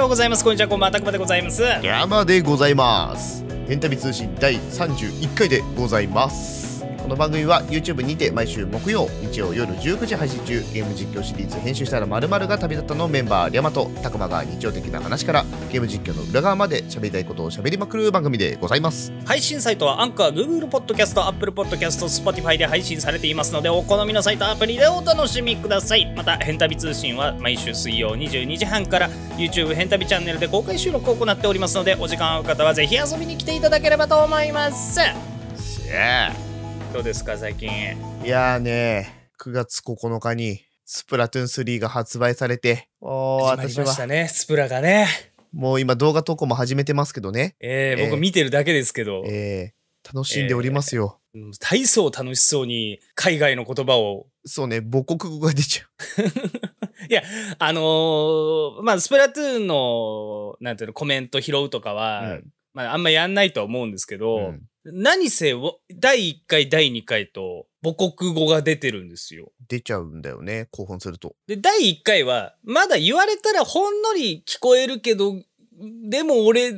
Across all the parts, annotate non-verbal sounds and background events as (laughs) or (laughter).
ようございますこんにちはこんばんはたくまでございます山でございます変旅通信第31回でございますこの番組は YouTube にて毎週木曜日曜夜19時配信中ゲーム実況シリーズ編集したらまるが旅立ったのメンバーリャマとタクマが日常的な話からゲーム実況の裏側まで喋りたいことを喋りまくる番組でございます配信サイトはアンカー Google ポッドキャスト Apple ポッドキャスト Spotify で配信されていますのでお好みのサイトアプリでお楽しみくださいまたヘンタビ通信は毎週水曜22時半から YouTube ヘンタビチャンネルで公開収録を行っておりますのでお時間合う方はぜひ遊びに来ていただければと思います Yeah. どうですか最近いやーね9月9日にスプラトゥーン3が発売されておお始まりましたねスプラがねもう今動画投稿も始めてますけどねえー、えー、僕見てるだけですけどえー、楽しんでおりますよ、えー、大層楽しそうに海外の言葉をそうね母国語が出ちゃう (laughs) いや、あのー、まあ、スプラトゥーンの、なんていうの、コメント拾うとかは、うん、まあ、あんまやんないとは思うんですけど、うん、何せ、第1回、第2回と、母国語が出てるんですよ。出ちゃうんだよね、興奮すると。で、第1回は、まだ言われたらほんのり聞こえるけど、でも俺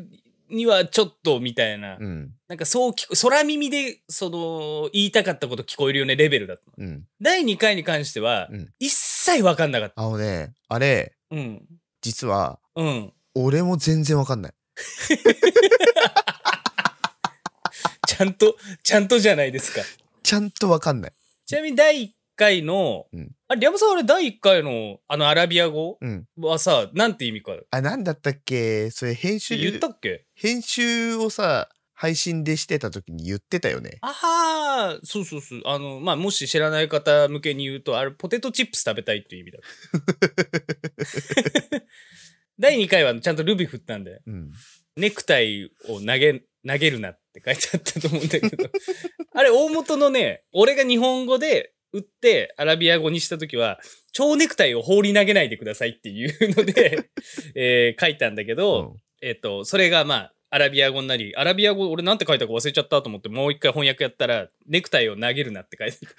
にはちょっとみたいな、うん、なんかそう聞空耳でその言いたかったこと聞こえるよねレベルだった、うん、第2回に関しては、うん、一切分かんなかったあのねあれ、うん、実は、うん、俺も全然分かんない (laughs) (laughs) ちゃんと、ちゃんとじゃないですか。ちゃんとわかんない。ちなみに第1回の、うん、あ、リャムさんあれ第1回のあのアラビア語はさ、うん、なんて意味かあ、なんだったっけそれ編集。言ったっけ編集をさ、配信でしてた時に言ってたよね。ああ、そうそうそう。あの、まあ、もし知らない方向けに言うと、あれ、ポテトチップス食べたいっていう意味だ。(laughs) (laughs) 第2回はちゃんとルビ振ったんで、うん、ネクタイを投げ投げるなって書いてあったと思うんだけど (laughs) あれ大元のね、俺が日本語で打ってアラビア語にした時は、蝶ネクタイを放り投げないでくださいっていうので (laughs) えー、書いたんだけど、うん、えっ、ー、と、それがまあ、アラビア語になり、アラビア語、俺なんて書いたか忘れちゃったと思って、もう一回翻訳やったら、ネクタイを投げるなって書いてた。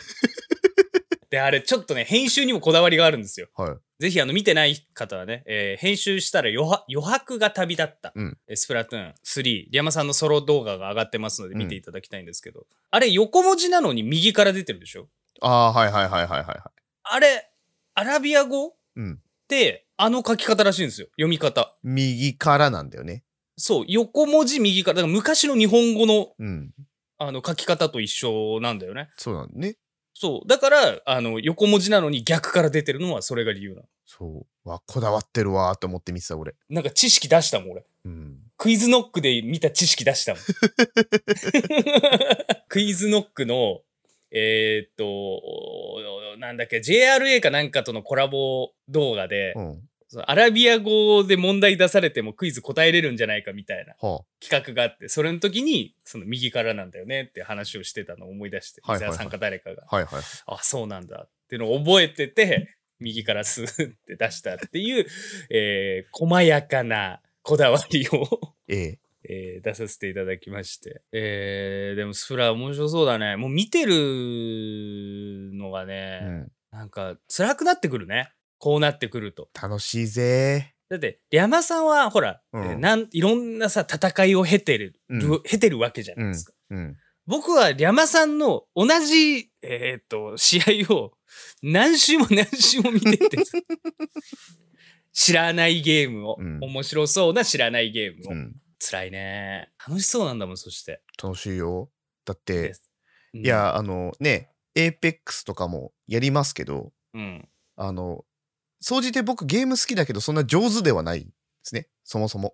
で、あれ、ちょっとね、編集にもこだわりがあるんですよ。はい。ぜひ、あの、見てない方はね、えー、編集したら余白余白が旅立った、うんスプラトゥーン3、リ山さんのソロ動画が上がってますので見ていただきたいんですけど、あれ、横文字なのに右から出てるでしょああはいはいはいはいはいはい。あれ、アラビア語っうん。て、あの書き方らしいんですよ。読み方。右からなんだよね。そう、横文字右から、だから昔の日本語のうん。あの書き方と一緒なんだよね。そうなんね。そう。だから、あの、横文字なのに逆から出てるのはそれが理由なの。そう。わ、こだわってるわーって思って見てた、俺。なんか知識出したもん、俺。うん。クイズノックで見た知識出したもん。(laughs) クイズノックの、えー、っと、なんだっけ、JRA かなんかとのコラボ動画で、うんアラビア語で問題出されてもクイズ答えれるんじゃないかみたいな企画があって、それの時に、その右からなんだよねって話をしてたのを思い出して、伊沢さんか誰かが、はいはい、あ、そうなんだっていうのを覚えてて、右からスーって出したっていう、えー、細やかなこだわりをええ、(laughs) えー、出させていただきまして。えー、でも、スプラ面白そうだね。もう見てるのがね、うん、なんか辛くなってくるね。こうなってくると。楽しいぜ。だって、山さんは、ほら、うん、なんいろんなさ、戦いを経てる、うん、経てるわけじゃないですか。うん、うん、僕は、山さんの同じ、えー、っと、試合を何週も何週も見てて、(laughs) 知らないゲームを、面白そうな知らないゲームを。うん、辛いね。楽しそうなんだもん、そして。楽しいよ。だって、いや、あのね、エーペックスとかもやりますけど、うん、あの、総じて僕ゲーム好きだけどそんな上手ではないですね。そもそも。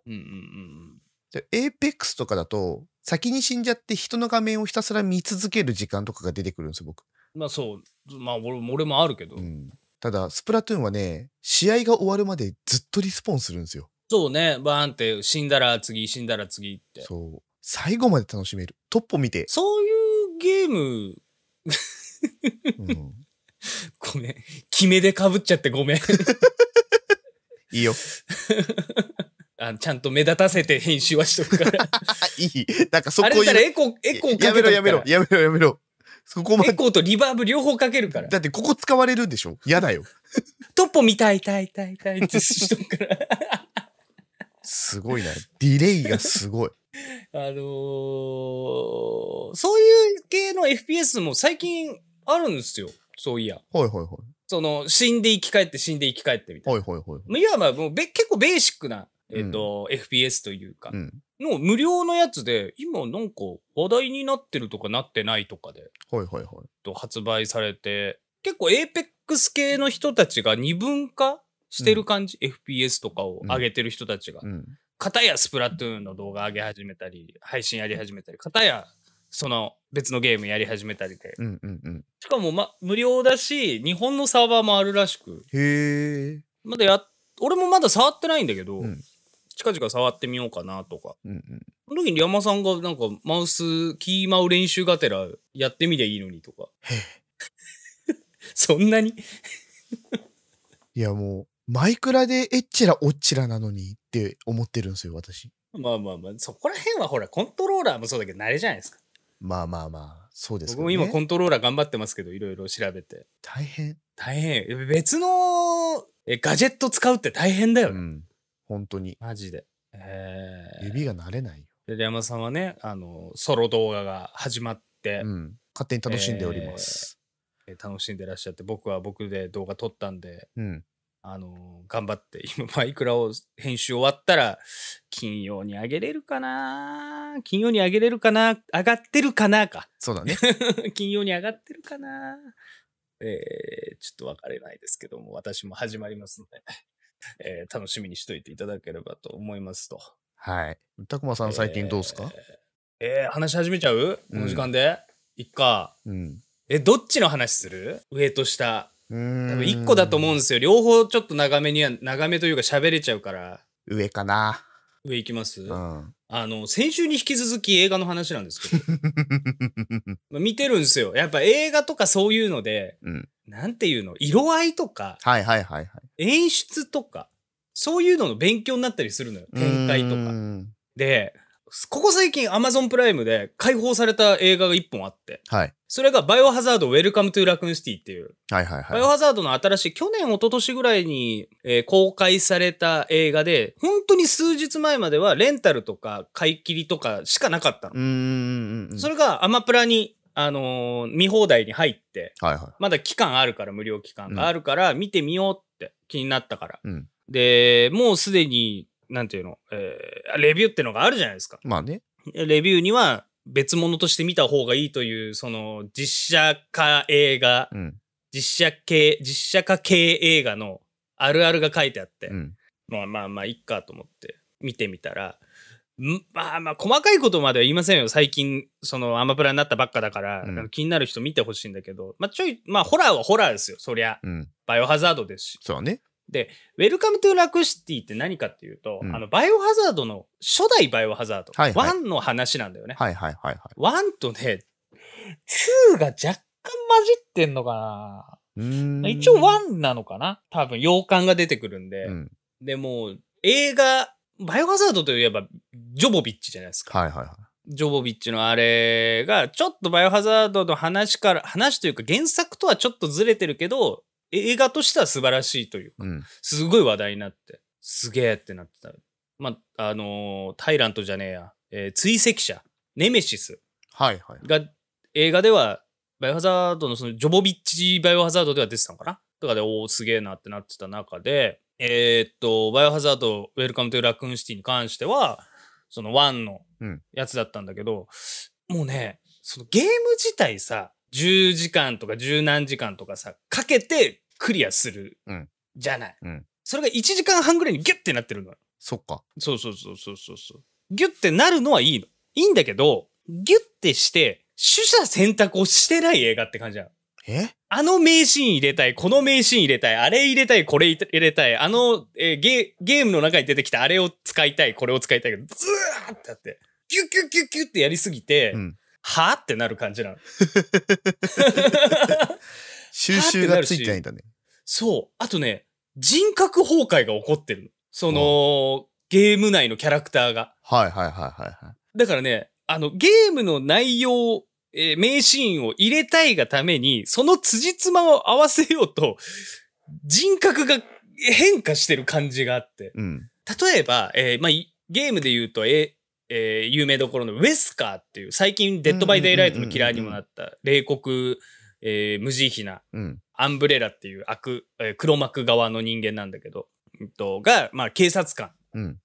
エんペックスとかだと先に死んじゃって人の画面をひたすら見続ける時間とかが出てくるんですよ、僕。まあそう。まあ俺俺もあるけど。うん、ただ、スプラトゥーンはね、試合が終わるまでずっとリスポーンするんですよ。そうね。バーンって死んだら次、死んだら次って。そう。最後まで楽しめる。トップを見て。そういうゲーム、うん、(laughs) ごめん。決めでかぶっちゃってごめん。(laughs) いいよ。(laughs) あちゃんと目立たせて編集はしとくから。いい。なんかそこあれだったらエコ、エコかけるからやめろやめろ、やめろやめろ。そこまエコーとリバーブ両方かけるから。だってここ使われるんでしょ嫌だよ。トッポみたい、たい、たい、たいってしとくから。すごいな。ディレイがすごい。あのーそういう系の FPS も最近あるんですよ。そういや。はいはいはい。その、死んで生き返って死んで生き返ってみたいな。はいはいはい。まあいわばもうべ結構ベーシックな、えっ、ー、と、うん、FPS というか、うん、の無料のやつで、今なんか話題になってるとかなってないとかで、はいはいはい。と発売されて、結構エペックス系の人たちが二分化してる感じ、うん、FPS とかを上げてる人たちが。うん片やスプラトゥーンの動画上げ始めたり、配信やり始めたり、片やその別のゲームやり始めたりで、しかも、ま、無料だし日本のサーバーもあるらしくへえまだや俺もまだ触ってないんだけど、うん、近々触ってみようかなとか、うんうん、その時に山さんがなんかマウスキーマウ練習がてらやってみりゃいいのにとか (laughs) そんなに (laughs) いやもうマイクラでエッチラオッチラなのにって思ってるんですよ私まあまあまあそこら辺はほらコントローラーもそうだけど慣れじゃないですかまあまあまあ、そうですね。僕も今コントローラー頑張ってますけど、いろいろ調べて。大変。大変。別のガジェット使うって大変だよね。うん。本当に。マジで。えー、指が慣れないよ。で、山さんはね、あの、ソロ動画が始まって、うん、勝手に楽しんでおります。えー、楽しんでらっしゃって僕は僕で動画撮ったんで、うん、あの、頑張って、(laughs) 今、マイクラを編集終わったら、金曜にあげれるかな金曜にあげれるかな上がってるかなか。そうだね。(laughs) 金曜に上がってるかなえー、ちょっとわかれないですけども、私も始まりますので、(laughs) えー、楽しみにしといていただければと思いますと。はい。たくまさん最近どうですかえー、えー、話し始めちゃうこの時間で、うん、いっか。うん。え、どっちの話する上と下。一個だと思うんですよ。両方ちょっと長めには、長めというか喋れちゃうから。上かな。上行きます、うん、あの、先週に引き続き映画の話なんですけど。(laughs) 見てるんですよ。やっぱ映画とかそういうので、うん、なんていうの、色合いとか、はいはいはい、はい、演出とか、そういうのの勉強になったりするのよ。展開とか。で、ここ最近アマゾンプライムで解放された映画が一本あって、はい、それがバイオハザードウェルカムトゥラクンシティっていう、はいはいはい、バイオハザードの新しい去年一昨年ぐらいに、えー、公開された映画で、本当に数日前まではレンタルとか買い切りとかしかなかったの。うんそれがアマプラにあのー、見放題に入って、はいはい、まだ期間あるから、無料期間があるから、見てみようって、気になったから。うん、で、もうすでになんていうの、えー、レビューってのがあるじゃないですか。まあね。レビューには別物として見た方がいいという、その、実写化映画、うん、実写系、実写化系映画のあるあるが書いてあって、うん、まあまあまあ、いっかと思って見てみたら、まあまあ、細かいことまでは言いませんよ。最近、その、アマプラになったばっかだから、うん、気になる人見てほしいんだけど、まあちょい、まあ、ホラーはホラーですよ、そりゃ。バイオハザードですし。そうね。で、ウェルカムトゥラクシティって何かっていうと、うん、あの、バイオハザードの、初代バイオハザード、はいはい、1の話なんだよね。はいはいはいはい。1とね、2が若干混じってんのかな一応1なのかな多分、洋館が出てくるんで。うん、でも、映画、バイオハザードといえば、ジョボビッチじゃないですか。はいはいはい。ジョボビッチのあれが、ちょっとバイオハザードの話から、話というか原作とはちょっとずれてるけど、映画としては素晴らしいというか、うん、すごい話題になって、すげえってなってた。まあ、あのー、タイラントじゃねえや、えー、追跡者、ネメシスが、はいはい、映画では、バイオハザードのその、ジョボビッチバイオハザードでは出てたのかなとかで、おお、すげえなってなってた中で、えー、っと、バイオハザード、ウェルカムトゥラクーンシティに関しては、その1のやつだったんだけど、うん、もうね、そのゲーム自体さ、10時間とか十何時間とかさ、かけてクリアするうんじゃない。うんそれが1時間半ぐらいにギュッてなってるのよ。そっかそうそうそうそうそうギュッてなるのはいいの。いいんだけど、ギュッてして、取捨選択をしてない映画って感じだえあの名シーン入れたい、この名シーン入れたい、あれ入れたい、これ入れたい、あの、えーゲーゲームの中に出てきたあれを使いたい、これを使いたいけど、ずーってやって、ギュッギュッギュッギュッってやりすぎて、うんはってなる感じなの。収集がついてないんだね。そう。あとね、人格崩壊が起こってるの。その、ゲーム内のキャラクターが。はいはいはいはいはい。だからね、あの、ゲームの内容、えー、名シーンを入れたいがために、その辻褄を合わせようと、人格が変化してる感じがあって。うん、例えば、えー、まあ、ゲームで言うと、ええー、有名どころのウェスカーっていう最近デッド・バイ・デイ・ライトのキラーにもなった冷酷、えー、無慈悲な、うん、アンブレラっていう悪、えー、黒幕側の人間なんだけど、えっと、が、まあ、警察官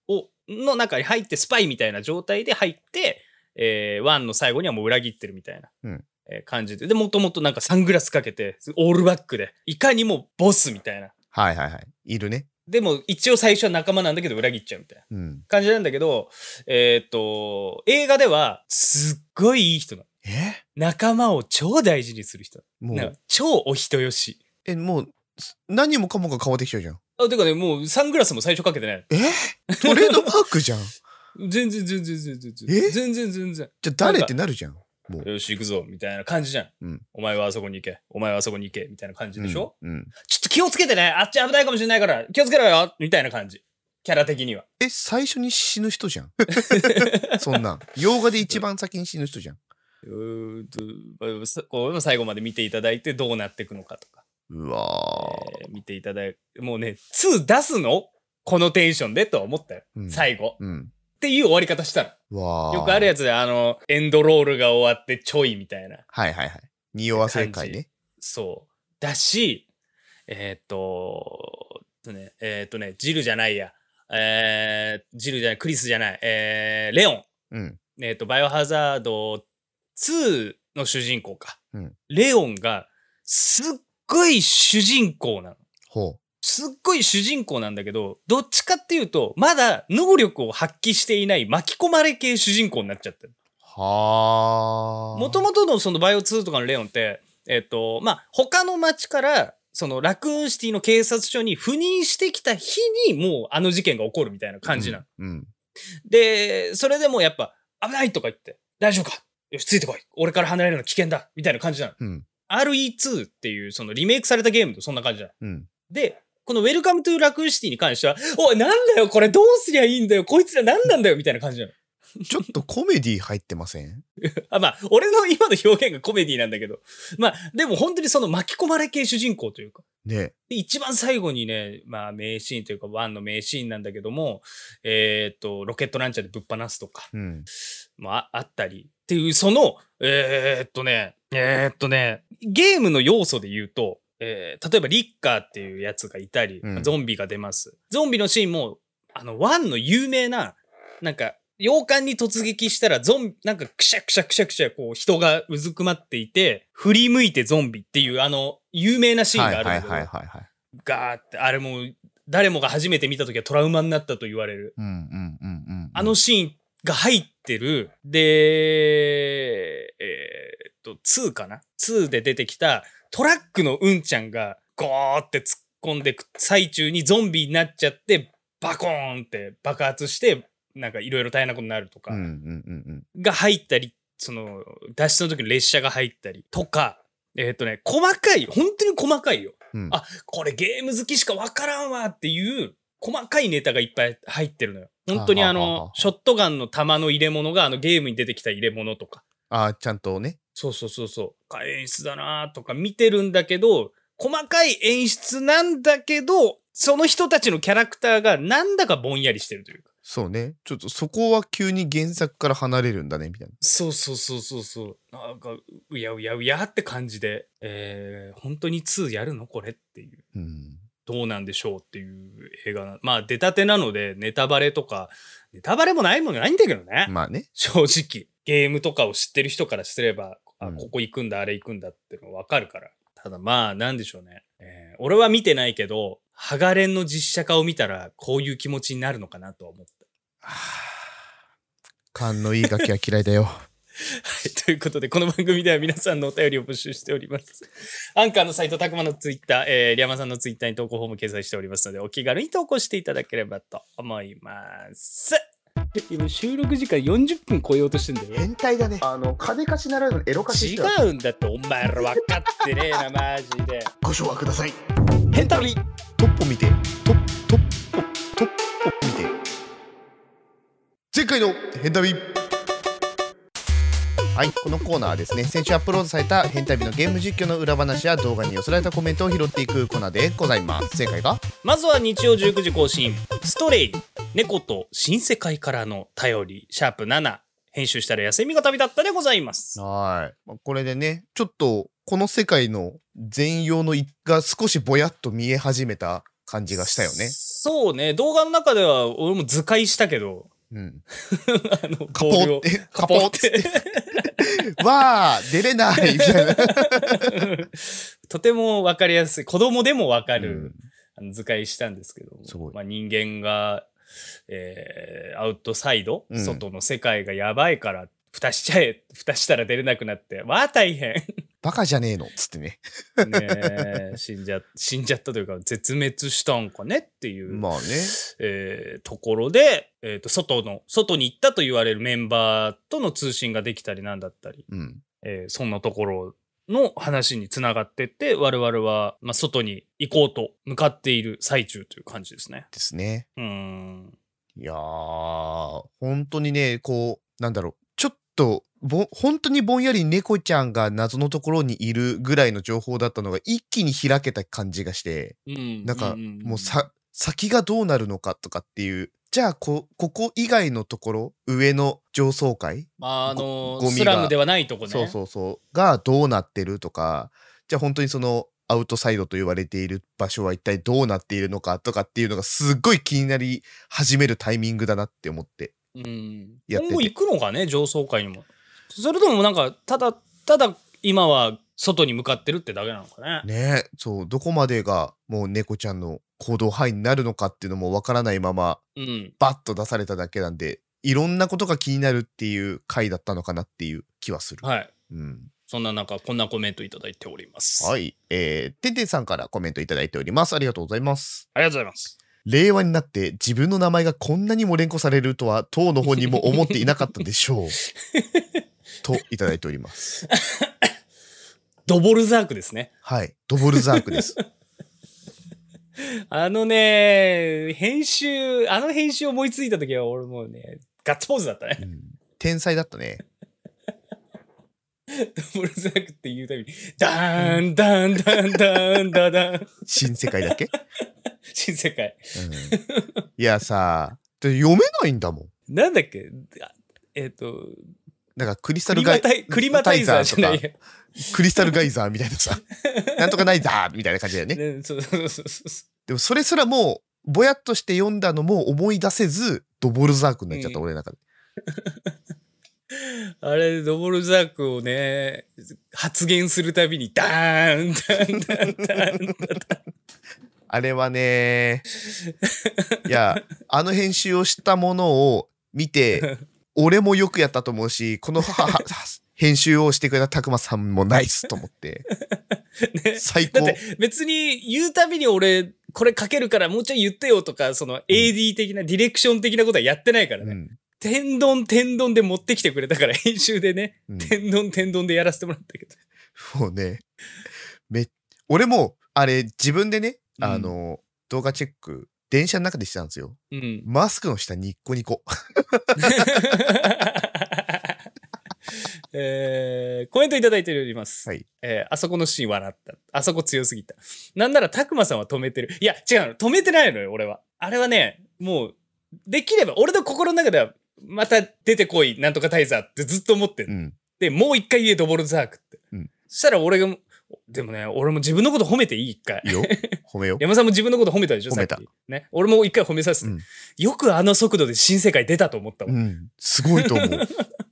を、うん、の中に入ってスパイみたいな状態で入って、えー、ワンの最後にはもう裏切ってるみたいな。うんえー、感じで。で、もともとなんかサングラスかけて、オールバックで、いかにもボスみたいな。はいはいはい。いるね。でも一応最初は仲間なんだけど裏切っちゃうみたいな感じなんだけど、うん、えー、っと、映画ではすっごいいい人なの。え仲間を超大事にする人。もう。超お人よし。え、もう、何もかもが変わってきちゃうじゃん。あ、てかね、もうサングラスも最初かけてない。えトレードマークじゃん。(laughs) 全然全然全然全然。え全然全然。じゃあ誰ってなるじゃん。よし、行くぞ、みたいな感じじゃん。うん、お前はあそこに行け、お前はあそこに行け、みたいな感じでしょ、うん、うん、ちょっと気をつけてね、あっち危ないかもしれないから、気をつけろよ、みたいな感じ。キャラ的には。え、最初に死ぬ人じゃん。(laughs) そんなん。洋画で一番先に死ぬ人じゃん。うこう最後まで見ていただいてどうなっていくのかとか。うわ、えー、見ていただいもうね、2出すのこのテンションでと思ったよ。うん、最後、うん、っていう終わり方したら。よくあるやつで、あの、エンドロールが終わってちょいみたいな。はいはいはい。匂わせ会ね。そう。だし、えー、っと、えっとね、えー、っとね、ジルじゃないや。えー、ジルじゃない、クリスじゃない、えー、レオン。うん。えっと、バイオハザード2の主人公か。うん。レオンが、すっごい主人公なの。ほう。すっごい主人公なんだけど、どっちかっていうと、まだ能力を発揮していない巻き込まれ系主人公になっちゃってる。はあ。もともとのそのバイオ2とかのレオンって、えっ、と、まあ、他の町から、そのラクーンシティの警察署に赴任してきた日にもうあの事件が起こるみたいな感じなの。うん、うん、で、それでもやっぱ危ないとか言って、大丈夫かよし、ついてこい。俺から離れるの危険だ。みたいな感じなの。うん、RE2 っていうそのリメイクされたゲームとそんな感じなの。うん、で、このウェルカムトゥラクーシティに関しては、おい、なんだよ、これどうすりゃいいんだよ、こいつら何なんだよ、みたいな感じなの。(laughs) ちょっとコメディ入ってません (laughs) あまあ、俺の今の表現がコメディなんだけど。まあ、でも本当にその巻き込まれ系主人公というか。ね。一番最後にね、まあ、名シーンというか、ワンの名シーンなんだけども、えっ、と、ロケットランチャーでぶっ放すとか、うん、まあ、あったりっていう、その、えー、っとね、えー、っとね、ゲームの要素で言うと、えー、例えばリッカーっていうやつがいたり、うん、ゾンビが出ます。ゾンビのシーンも、あの、ワンの有名な、なんか、洋館に突撃したらゾンなんかくしゃくしゃくしゃくしゃ、こう人がうずくまっていて、振り向いてゾンビっていうあの、有名なシーンがあるんだけど、はいはいはい、ガーって、あれも誰もが初めて見た時はトラウマになったと言われる。うううんんんあのシーンが入ってる、で、えー、っと、2かな ?2 で出てきた、トラックのうんちゃんがゴーって突っ込んでく最中にゾンビになっちゃって、バコーンって爆発して、なんかいろいろ大変なことになるとか、が入ったり、その、脱出の時に列車が入ったりとか、えっ、ー、とね、細かい、本当に細かいよ。うん、あ、これゲーム好きしかわからんわっていう細かいネタがいっぱい入ってるのよ。本当にあの、ショットガンの弾の入れ物があのゲームに出てきた入れ物とか。ああ、ちゃんとね。そうそうそうそう。演出だなとか見てるんだけど、細かい演出なんだけど、その人たちのキャラクターがなんだかぼんやりしてるというか。そうね。ちょっとそこは急に原作から離れるんだね、みたいな。そうそうそうそうそう。なんか、うやうやうやって感じで、えー、本当に2やるのこれっていう。うん。どうなんでしょうっていう映画な。まあ出たてなのでネタバレとか、ネタバレもないもんないんだけどね。まあね。正直。ゲームとかを知ってる人からすれば、あここ行くんだあれ行くんだってのわかるから。ただまあなんでしょうね、えー、俺は見てないけどハガレンの実写化を見たらこういう気持ちになるのかなとは思った。勘のいいガキは嫌いだよ。(laughs) はい、ということで、この番組では皆さんのお便りを募集しております。アンカーのサイト、たくまのツイッター、えー、リアマさんのツイッターに投稿フォーム掲載しておりますので、お気軽に投稿していただければと思います。今収録時間40分超えようとしてんだよ。変態だね。あの、金貸しならぬエロ貸し違うんだって、お前ら分かってねえな、マジで。ご唱和ください。変態トッポ見て、トッ、プトッ、プトッ、プ見て。前回の変態はい、このコーナーはですね、先週アップロードされた変態日のゲーム実況の裏話や動画に寄せられたコメントを拾っていくコーナーでございます。正解がまずは日曜19時更新、ストレイ。猫と新世界からの頼り、シャープ7、編集したら休みが旅立ったでございます。はい。まあ、これでね、ちょっとこの世界の全容のいが少しぼやっと見え始めた感じがしたよね。そうね。動画の中では俺も図解したけど。うん。(laughs) あの、カポって、カポって。わあ、出れないみたいな。とてもわかりやすい。子供でもわかる、うん、あの図解したんですけど。まあ、人間がえー、アウトサイド、うん、外の世界がやばいから、蓋しちゃえ、蓋したら出れなくなって、わあ大変。バカじゃねえのっつってね。ね死んじゃ、死んじゃったというか、絶滅したんかねっていう。まあね。えー、ところで、えっ、ー、と、外の、外に行ったと言われるメンバーとの通信ができたりなんだったり、うん、えー、そんなところの話につながってって我々は、まあ、外に行こうと向かっている最中という感じですね。ですね。うんいやー本当にねこうなんだろうちょっとぼ本当にぼんやり猫ちゃんが謎のところにいるぐらいの情報だったのが一気に開けた感じがして、うん、なんかもうさ、うん、先がどうなるのかとかっていうじゃあこ、ここ以外のところ、上の上層階、まあ、あのー、スラムではないとこね。そうそうそう。がどうなってるとか、じゃあ本当にその、アウトサイドと言われている場所は一体どうなっているのかとかっていうのがすっごい気になり始めるタイミングだなって思ってってて今後行くのかね上層階にもそれともなんかただただ今は外に向かってるってだけなのかね。ねそうどこまでがもう猫ちゃんの行動範囲になるのかっていうのもわからないまま、うん、バッと出されただけなんでいろんなことが気になるっていう回だったのかなっていう気はする。はい、うんそんな中、こんなコメントいただいております。はい。えー、てんてんさんからコメントいただいております。ありがとうございます。ありがとうございます。令和になって自分の名前がこんなにも連呼されるとは、党の方にも思っていなかったでしょう。(laughs) といただいております。ドボルザークですね。はい。ドボルザークです。(laughs) あのね、編集、あの編集思いついた時は俺もうね、ガッツポーズだったね。うん、天才だったね。ドボルザークって言うたびに、ダーン、ダーン、ダーン、ダーン、ダーン。新世界だっけ (laughs) 新世界、うん。いやさ、読めないんだもん。なんだっけえっ、ー、と、なんかクリスタルガイ。クリマタイザーじゃないクリスタルガイザーみたいなさ、(laughs) なんとかないだみたいな感じだよね。ねそうそうそうそうでもそれすらもう、ぼやっとして読んだのも思い出せず、ドボルザークになっちゃった、うん、俺の中で。(laughs) あれ、ドボルザークをね、発言するたびに、ダーン、ダーン、ダーン、ダーン、ダン。あれはね、いや、あの編集をしたものを見て、(laughs) 俺もよくやったと思うし、この編集をしてくれたたくまさんもナイスと思って。(laughs) ね、最高。だって別に言うたびに俺、これ書けるからもうちょい言ってよとか、その AD 的な、うん、ディレクション的なことはやってないからね。うん、天丼天丼で持ってきてくれたから編集でね、うん、天丼天丼でやらせてもらったけど。もうね、め、俺も、あれ自分でね、あの、動画チェック電車の中でしてたんですよ。うん、マスクの下ニッコニコ。(laughs) えー、コメントいただいております。はい、えー、あそこのシーン笑った。あそこ強すぎた。なんなら、たくまさんは止めてる。いや、違うの。止めてないのよ、俺は。あれはね、もう、できれば、俺の心の中では、また出てこい、なんとかタイザーってずっと思ってる。うん、で、もう一回言え、ドボルザークって。うん、そしたら俺が、でもね、俺も自分のこと褒めていい一回。いいよ。褒めよ。山さんも自分のこと褒めたでしょ褒めた。ね。俺も一回褒めさせて、うん、よくあの速度で新世界出たと思ったわ。うん。すごいと思う。(laughs)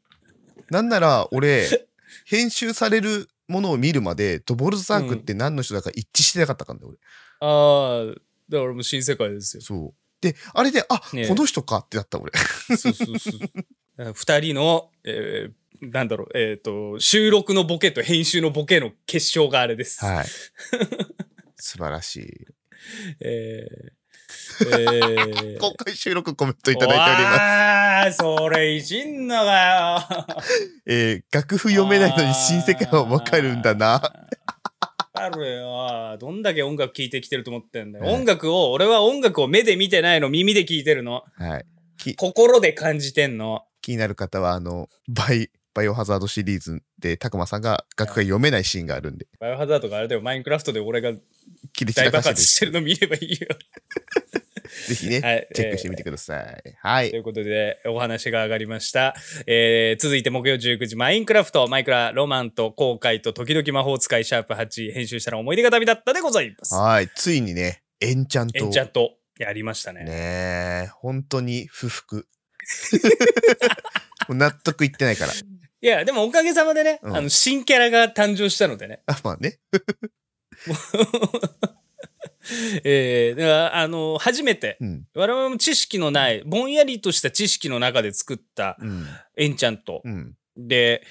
なんなら俺、(laughs) 編集されるものを見るまで、ドボルザークって何の人だか一致してなかったからね、俺。ああ、だからもう新世界ですよ。そう。で、あれで、あ、ねこの人かってなった、俺。そうそうそう。(laughs) 二人の、えー、なんだろう、えっ、と、収録のボケと編集のボケの結晶があれです。はい。(laughs) 素晴らしい。えーえー、公開収録コメントいただいております。あそれいじんのがよ。えー、楽譜読めないのに新世界はわかるんだな。あるよ。どんだけ音楽聴いてきてると思ってんだよ。はい、音楽を、俺は音楽を目で見てないの、耳で聴いてるの。はい。心で感じてんの。気になる方は、あの、バイ、バイオハザードシリーズで、たくまさんが楽譜が読めないシーンがあるんで。バイオハザードがあれだよ、マインクラフトで俺が大爆発してるの見ればいいよ。(laughs) ぜひね、はいチェックしてみてください。はいとい。うことで、お話が上がりました。えー続いて木曜19時、マインクラフト、マイクラ、ロマンと後悔と時々魔法使い、シャープ8、編集したら思い出が旅だったでございます。はい。ついにね、エンチャンエト。ンチャント、やりましたね。ねえ、本当に不服。(laughs) 納得いってないから。いや、でもおかげさまでね、うんあの、新キャラが誕生したのでね、あ、まあね。(laughs) えー、あの初めて、うん、我々も知識のないぼんやりとした知識の中で作った、エンチャント、うん、で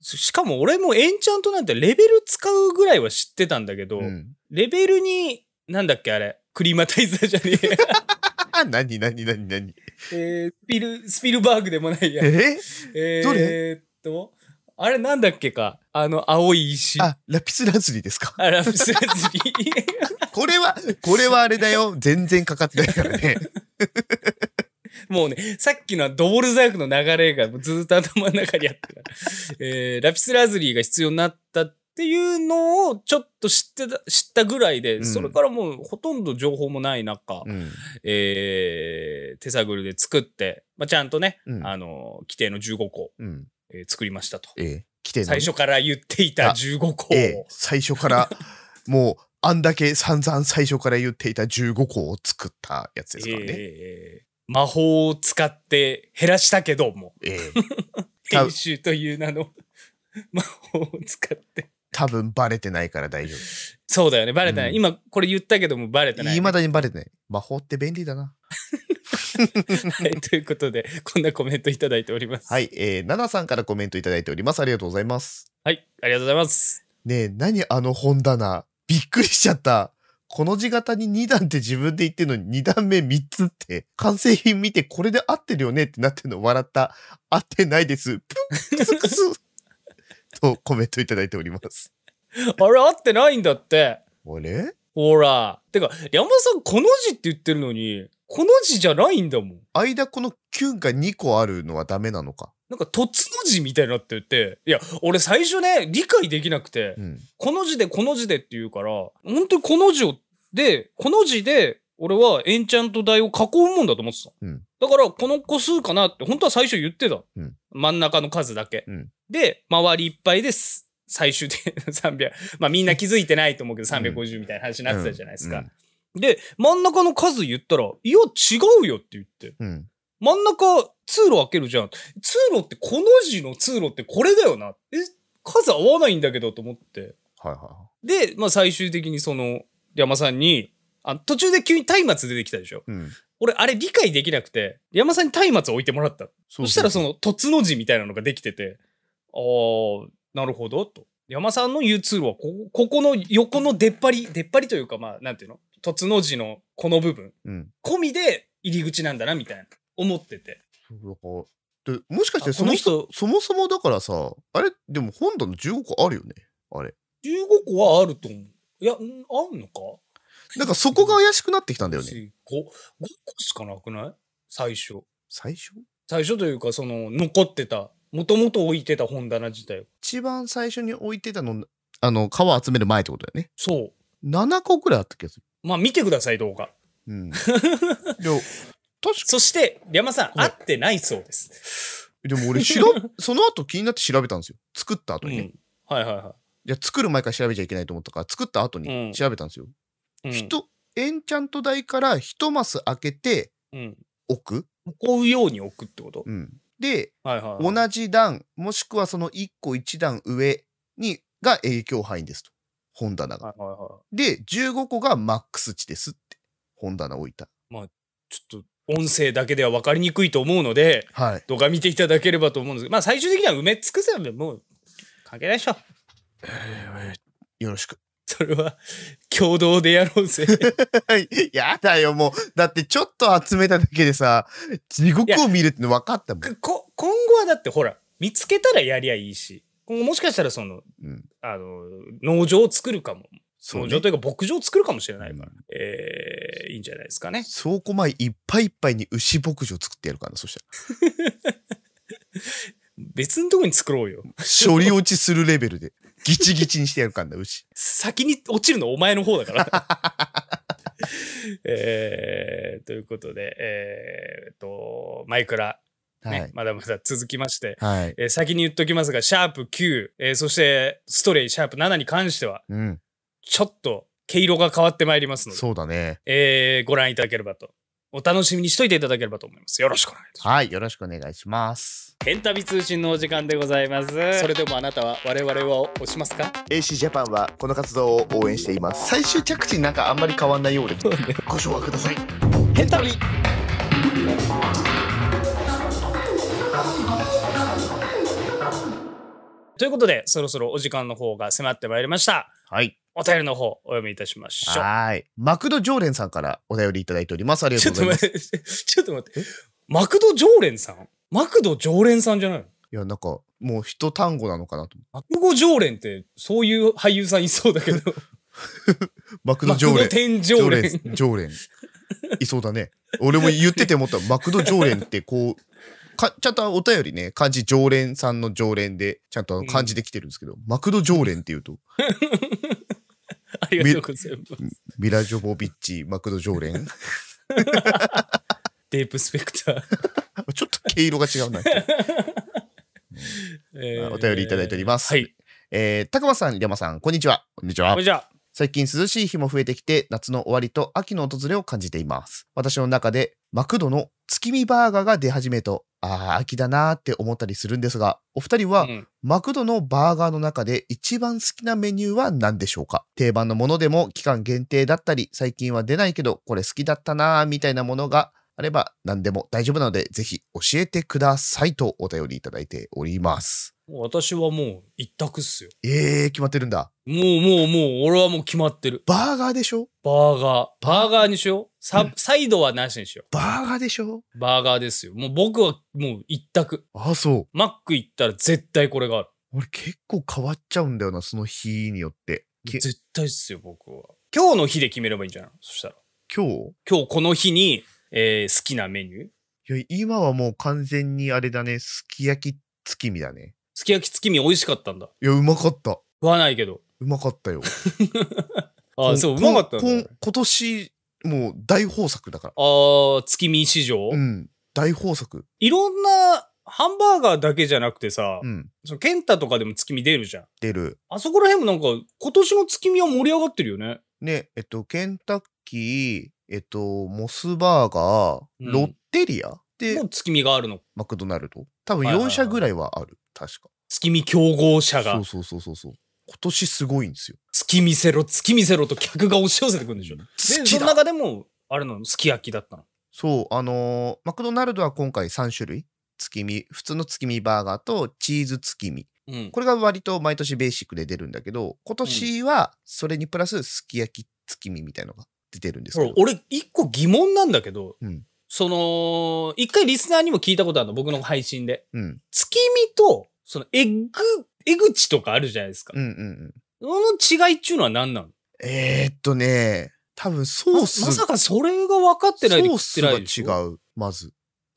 しかも俺もエンチャントなんてレベル使うぐらいは知ってたんだけど、うん、レベルになんだっけあれクリマタイザーじゃねえ (laughs) 何何何何えー、スピルスピルバーグでもないやええー、どれえー、っとあれなんだっけかあの青い石。あ、ラピスラズリですかあラピスラズリ。(laughs) これは、これはあれだよ。全然かかってないからね。(laughs) もうね、さっきのドボルザークの流れがずっと頭の中にあったから、えー、ラピスラズリーが必要になったっていうのをちょっと知ってた、知ったぐらいで、うん、それからもうほとんど情報もない中、うん、えー、手探りで作って、まあ、ちゃんとね、うん、あの、規定の15個えー、作りましたと。え来て最初から言っていた15個ええ、最初から (laughs) もうあんだけ散々最初から言っていた15個を作ったやつですからね。え、魔法を使って減らしたけども、ええ、(laughs) 編集という名の (laughs) 魔法を使って多分バレてないから大丈夫。そうだよね。バレてない。うん今これ言ったけどもバレてない、ね。まだにバレてない。魔法って便利だな。(laughs) はい。ということで、こんなコメントいただいております。はい。えー、ナナさんからコメントいただいております。ありがとうございます。はい。ありがとうございます。ねえ、何あの本棚。びっくりしちゃった。この字型に2段って自分で言ってるのに2段目3つって、完成品見てこれで合ってるよねってなってるの笑った。合ってないです。プックスクス。とコメントいただいております。あれ合ってないんだって。あれほら。てか、山さん、この字って言ってるのに、この字じゃないんだもん。間このキュンが2個あるのはダメなのか。なんか、との字みたいになってって、いや、俺最初ね、理解できなくて、うん、この字でこの字でって言うから、本当にこの字を、で、この字で、俺はエンチャント台を囲うもんだと思ってた。うん、だから、この個数かなって、本当は最初言ってた。うん、真ん中の数だけ。うん、で、周りいっぱいです。最終で300。(laughs) まあみんな気づいてないと思うけど、350みたいな話になってたじゃないですか。で、真ん中の数言ったら、いや、違うよって言って。真ん中、通路開けるじゃん。通路って、この字の通路ってこれだよな。え、数合わないんだけどと思って。はいはい。で、まあ最終的にその、山さんに、あの途中で急に松明出てきたでしょ。うん俺、あれ理解できなくて、山さんに松明を置いてもらったそうそうそしたらその、つの字みたいなのができてて、あー、なるほど、と。山さんの言う通路はここ、この横の出っ張り、出っ張りというか、まあ、なんていうのつの字のこの部分、うん。込みで入り口なんだな、みたいな、思ってて。そうだからでもしかしてその人、そもそもだからさあれでも本棚15個あるよねあれ15個はあると思う。いや、あんのかなんかそこが怪しくなってきたんだよね。5、五個しかなくない最初。最初最初というか、その、残ってた、もともと置いてた本棚自体一番最初に置いてたの、あの、皮集める前ってことだよね。そう。7個くらいあった気がする。まあ、見てください、動画。うん。(laughs) そして、山さん、合ってないそうです。でも俺、調、(laughs) その後気になって調べたんですよ。作った後にね。うん、はいはいはい。いや、作る前から調べちゃいけないと思ったから、作った後に調べたんですよ。うん、エンチャント台から一マス開けてうん。置く。こういうように置くってことうんで、はいはいはい。同じ段、もしくはその1個1段上にが影響範囲ですと。本棚が。はいはいはで、15個がマックス値ですって。本棚置いた。あちょっと、音声だけでは分かりにくいと思うので、はい。動画見ていただければと思うんですけど、まあ最終的には埋め尽くせばもう、関係ないでしょ。よろしく。それは共同でやろうぜ。(laughs) やだよ、もう。だってちょっと集めただけでさ、地獄を見るっての分かったもん。こ今後はだってほら、見つけたらやりゃいいし、今後もしかしたらその、うん、あの、農場を作るかも。そう農場というか牧場を作るかもしれないから、えー、いいんじゃないですかね。倉庫前いっぱいいっぱいに牛牧場作ってやるからな、そしたら。(laughs) 別のとこに作ろうよ。処理落ちするレベルで。ギチギチにしてやるかんだ、牛。先に落ちるのお前の方だから。(laughs) えー、ということで、えー、と、マイクラ。ね、はい、まだまだ続きまして、はい、えー、先に言っときますが、シャープ9、えー、そしてストレイ、シャープ7に関しては、うん、ちょっと毛色が変わってまいりますので、そうだね。えー、ご覧いただければとお楽しみにしといていただければと思います。よろしくお願いします。はい、よろしくお願いします。エンタビ通信のお時間でございます。それでもあなたは我々は押しますか ?AC ジャパンはこの活動を応援しています。(laughs) 最終着地なんかあんまり変わんないようで。(laughs) ご紹介ください。エンタビということで、そろそろお時間の方が迫ってまいりました。はい。お便りの方お読みいたしましょう。はい。マクド常連さんからお便りいただいております。ありがとうございます。ちょっと待って。(laughs) マクド常連さんマクド常連さんじゃないのいや、なんか、もう一単語なのかなと。マクド常連って、そういう俳優さんいそうだけど。(laughs) マクド常連。マクド店常連。常連。いそうだね。俺も言ってて思った。マクド常連ってこう、かちゃんとお便りね漢字常連さんの常連でちゃんと漢字できてるんですけど、うん、マクド常連っていうと (laughs) (laughs) ありがとうございます。ミラジョボビッチ、マクド常連。(laughs) デープスペクター。(laughs) ちょっと毛色が違うな。お便りいただいております。はい。えー、たくまさん、山さん、こんにちは。こんにちは。こんにちは。最近涼しい日も増えてきて、夏の終わりと秋の訪れを感じています。私の中で、マクドの月見バーガーが出始めと、ああ、秋だなーって思ったりするんですが、お二人は、マクドのバーガーの中で一番好きなメニューは何でしょうか定番のものでも期間限定だったり、最近は出ないけど、これ好きだったなーみたいなものがあれば何でも大丈夫なので、ぜひ教えてくださいとお便りいただいております。私はもう一択っすよ。ええー、決まってるんだ。もうもうもう、俺はもう決まってる。バーガーでしょバーガー。バーガーにしよう。サうん、サイドはなしにしよう。バーガーでしょバーガーですよ。もう僕はもう一択。あ、そう。マック行ったら絶対これがある。俺結構変わっちゃうんだよな、その日によって。絶対っすよ、僕は。今日の日で決めればいいんじゃないそしたら。今日今日この日に、えー、好きなメニューいや、今はもう完全にあれだね、すき焼き月見だね。すき焼き月見美味しかったんだ。いや、うまかった。食わないけど。うまかったよ。(laughs) あ、そう、うまかった、ね、今年もう大豊作だから。ああ、月見市場うん。大豊作。いろんなハンバーガーだけじゃなくてさ、うん、そのケンタとかでも月見出るじゃん。出る。あそこら辺もなんか今年の月見は盛り上がってるよね。ね、えっと、ケンタッキー、えっと、モスバーガー、ロッテリアで、もう月見があるの。マクドナルド。多分4社ぐらいはある、はいはいはい、確か。月見競合社が。そうそうそうそうそう。今年すごいんですよ。月見せろ、月見せろと客が押し寄せてくるんでしょ。ね。その中でも、あれの、すき焼きだったの。そう、あのーマクドナルドは今回3種類。月見、普通の月見バーガーとチーズ月見。うん。これが割と毎年ベーシックで出るんだけど、今年はそれにプラスすき焼き月見みたいのが出てるんですけど。俺、一個疑問なんだけど、うんその、一回リスナーにも聞いたことあるの、僕の配信で。うん。月見と、その、エッグ、エグチとかあるじゃないですか。うんうんうん。その違いっちゅうのは何なのえー、っとね、多分ソースま。まさかそれが分かってないで食ってないでしょソースが違う、まず。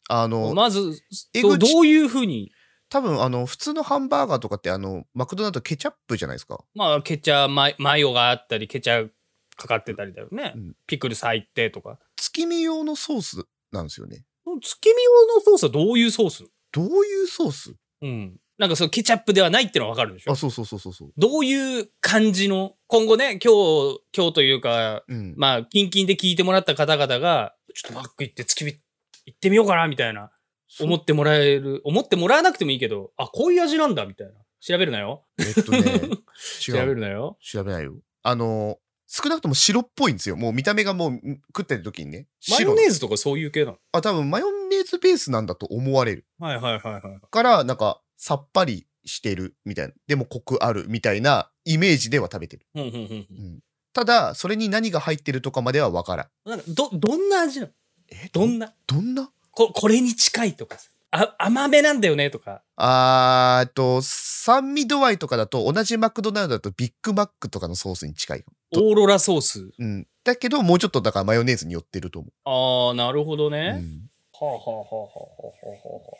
あの、まず、どどういうふうに。多分あの普通のハンバーガーとかってあのマクドナルドケチャップじゃないですかまあケチャママヨがあったりケチャかかってたりだよね、うん、ピクルス入ってとか月見用のソースなんですよね月見用のソースはどういうソースどういうソースうんなんかそのケチャップではないってのはわかるでしょあ、そうそうそうそうそう。どういう感じの、今後ね、今日、今日というか、うん、まあ、キンキンで聞いてもらった方々が、ちょっとマック行って月日行ってみようかな、みたいな。思ってもらえる、思ってもらわなくてもいいけど、あ、こういう味なんだ、みたいな。調べるなよ。えっとね、調べるなよ。調べないよ。あの、少なくとも白っぽいんですよ。もう見た目がもう食ってる時にね。マヨネーズとかそういう系なのあ、多分マヨネーズベースなんだと思われる。はいはいはいはい。から、なんか、さっぱりしてるみたいな、でもコクあるみたいなイメージでは食べてる。うんただ、それに何が入ってるとかまではわからん。なんか、ど、どんな味なのえどんなどんなここれに近いとかさ。あ甘めなんだよねとか。あーと、酸味度合いとかだと、同じマクドナルドだとビッグマックとかのソースに近い。オーロラソース。うん。だけど、もうちょっとだからマヨネーズに寄ってると思う。あー、なるほどね。うん、はあはあはあはあはあは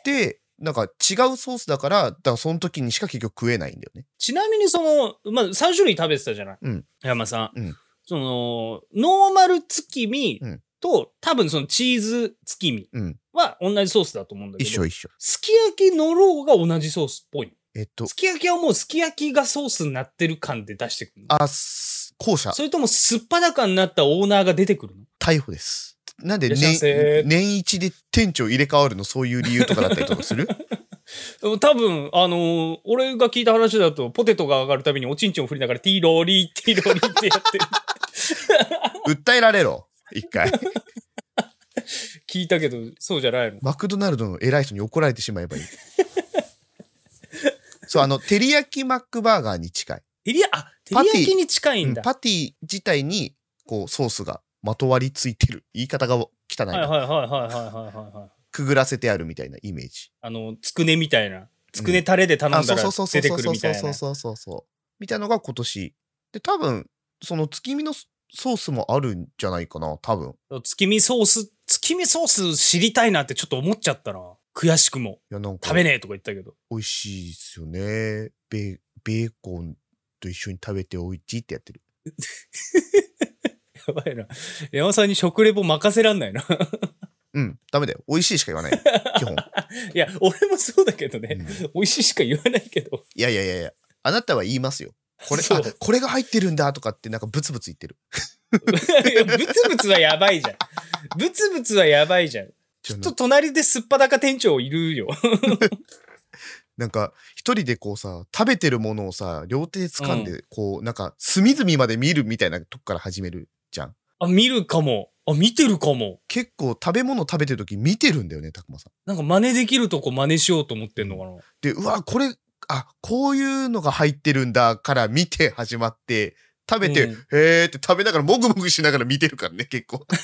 あ。で、なんか違うソースだから、だからその時にしか結局食えないんだよね。ちなみにその、まあ、3種類食べてたじゃない、うん、山さん。うん、その、ノーマル月見と、うん、多分そのチーズ月見は同じソースだと思うんだけど。一緒一緒。すき焼きのろうが同じソースっぽい。えっと。すき焼きはもうすき焼きがソースになってる感で出してくるのあ、後者。それともすっぱだかになったオーナーが出てくるの逮捕です。なんで年年一で店長入れ替わるのそういう理由とかだったりとかする (laughs) 多分、あのー、俺が聞いた話だと、ポテトが上がるたびにおちんちんを振りながら、ティーローリー、ティーローリーってやってる。(laughs) 訴えられろ、一回。(laughs) 聞いたけど、そうじゃないの。マクドナルドの偉い人に怒られてしまえばいい。そう、あの、照り焼きマックバーガーに近い。照り焼きに近いんだ。パティ自体に、こう、ソースがまとわりついてる。言い方が汚いはいはいはいはいはいはいはい。くぐらせてあるみたいなイメージ。あの、つくねみたいな。つくねタレで頼んだら出てくるみたいな。そうそうそうそう。そうみたいなのが今年。で、多分、その月見のソースもあるんじゃないかな、多分。月見ソース、月見ソース知りたいなってちょっと思っちゃったな。悔しくも。いや、なんか。食べねえとか言ったけど。美味しいですよね。ベベーコンと一緒に食べておいちってやってる。やばいな。山さんに食レポ任せらんないな。うん、ダメだよ。美味しいしか言わない。(laughs) 基本。いや、俺もそうだけどね、うん、美味しいしか言わないけど。いやいやいやいや、あなたは言いますよ。これ、あ、これが入ってるんだとかって、なんかブツブツ言ってる。ブツブツはやばいじゃん。ブツブツはやばいじゃん。ちょっと隣ですっぱだか店長いるよ。(laughs) なんか一人でこうさ食べてるものをさ両手掴んでこう、うん、なんか隅々まで見るみたいなとこから始めるちゃん。あ、見るかも。あ、見てるかも。結構食べ物食べてる時見てるんだよね、たくまさん。なんか真似できるとこ真似しようと思ってんのかな。で、うわ、これ、あ、こういうのが入ってるんだから見て始まって、食べて、うん、へーって食べながらもぐもぐしながら見てるからね、結構。(laughs)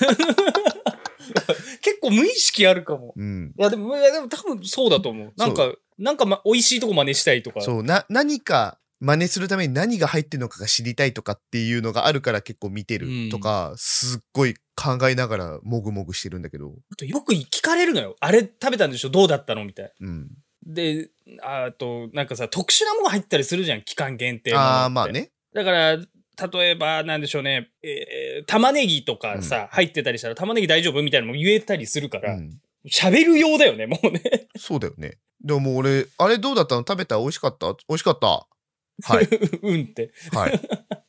結構無意識あるかも。うん、いやでも、いやでも多分そうだと思う。なんか、なんか、ま、美味しいとこ真似したいとか。そう、な、何か真似するために何が入ってるのかが知りたいとかっていうのがあるから結構見てるとか、うん、すっごい考えながらもぐもぐしてるんだけど。あとよく聞かれるのよ。あれ食べたんでしょどうだったのみたいな。うん。で、あと、なんかさ、特殊なもの入ったりするじゃん。期間限定の。ああ、まあね。だから、例えば、なんでしょうね、えー、玉ねぎとかさ、うん、入ってたりしたら、玉ねぎ大丈夫みたいなのも言えたりするから、喋、うん、るようだよね、もうねそうだよね。でも俺、あれどうだったの食べた美味しかった美味しかったはい、(laughs) うんって。はい。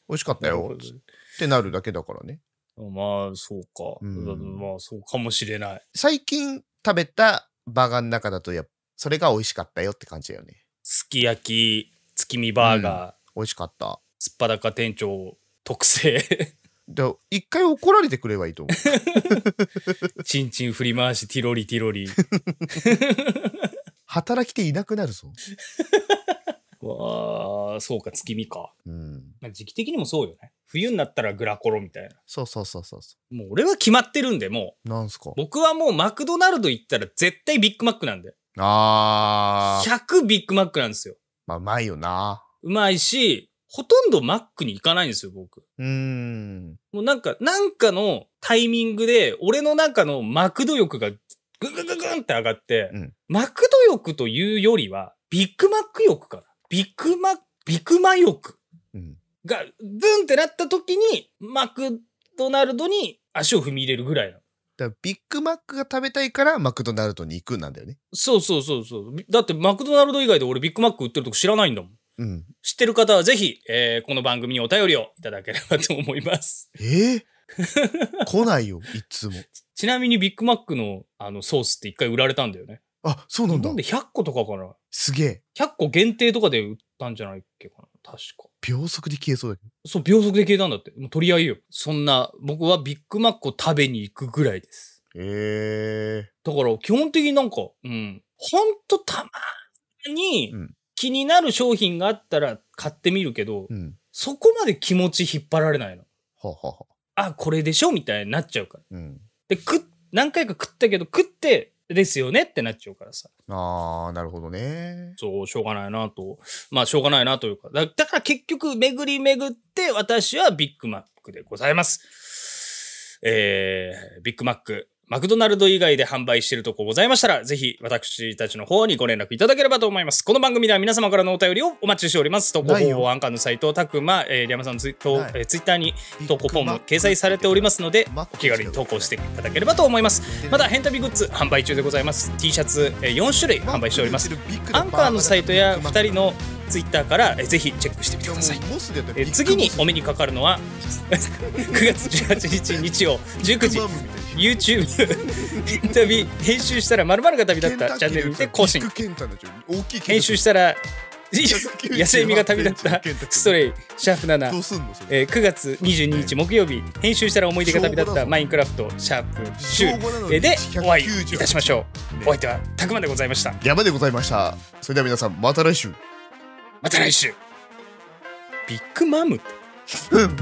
美味しかったよ。(laughs) ってなるだけだからね。まあ、そうか。うん、まあ、そうかもしれない。最近食べたバーガーの中だと、やそれが美味しかったよって感じだよね。すき焼き、月見バーガー。うん、美味しかった。すっぱだか店長特製。で一回怒られてくればいいと思う。ちんちん振り回し、ティロリティロリ。(laughs) 働きていなくなるぞ。わあ、そうか、月見か。うん。まあ、時期的にもそうよね。冬になったらグラコロみたいな。そうそうそうそうそう。もう俺は決まってるんで、もう。なんすか僕はもうマクドナルド行ったら絶対ビッグマックなんで。ああ。100ビッグマックなんですよ。まあ、うまいよな。うまいし、ほとんどマックに行かないんですよ、僕。うん。もうなんか、なんかのタイミングで、俺の中のマクド欲がぐぐぐぐんって上がって、うん、マクド欲というよりは、ビッグマック欲かな。ビッグマ、ビッグマ欲が、ブンってなった時に、マクドナルドに足を踏み入れるぐらいなの。だからビッグマックが食べたいからマクドナルドに行くなんだよね。そうそうそうそう。だってマクドナルド以外で俺ビッグマック売ってるとこ知らないんだもん。うん、知ってる方はぜひ、えー、この番組にお便りをいただければと思います。えー、来ないよ、いつも。(laughs) ちなみにビッグマックのあのソースって一回売られたんだよね。あ、そうなん日だ本。で100個とかかな。すげえ。100個限定とかで売ったんじゃないっけかな。確か。秒速で消えそうだけど。そう、秒速で消えたんだって。もう取り合いよ。そんな、僕はビッグマックを食べに行くぐらいです。えだから、基本的になんか、うん。ほんとたまに気になる商品があったら買ってみるけど、うん。そこまで気持ち引っ張られないの。はあ、はあは、あこれでしょみたいになっちゃうから。うん。で、く、何回か食ったけど、食って、ですよねってなっちゃうからさ。ああ、なるほどね。そう、しょうがないなと。まあ、しょうがないなというか。だだから結局、巡り巡って、私はビッグマックでございます。えー、ビッグマック、マクドナルド以外で販売しているとこございましたら、ぜひ私たちの方にご連絡いただければと思います。この番組では皆様からのお便りをお待ちしております。投稿方法アンカーのサイト、たくま、えー、リアマさんツイ,、えー、ツイッターに投稿フォーム掲載されておりますので、お気軽に投稿していただければと思います。また、ヘンタビグッズ販売中でございます。T シャツ、え4種類販売しております。アンカーのサイトや2人のツイッターからぜひチェックしてみてください次にお目にかかるのは9 (laughs) 月18日日曜19時 YouTube 編集したら「まるが旅立った」チャンネルで更新編集したら (laughs) 野生みが旅立ったストレイシャープ7えー、9月22日木曜日編集したら思い出が旅立ったマインクラフトシャープ週、えでお会いいたしましょう、お相手はたくまでございました山でございましたそれでは皆さんまた来週また来週ビッグマムうん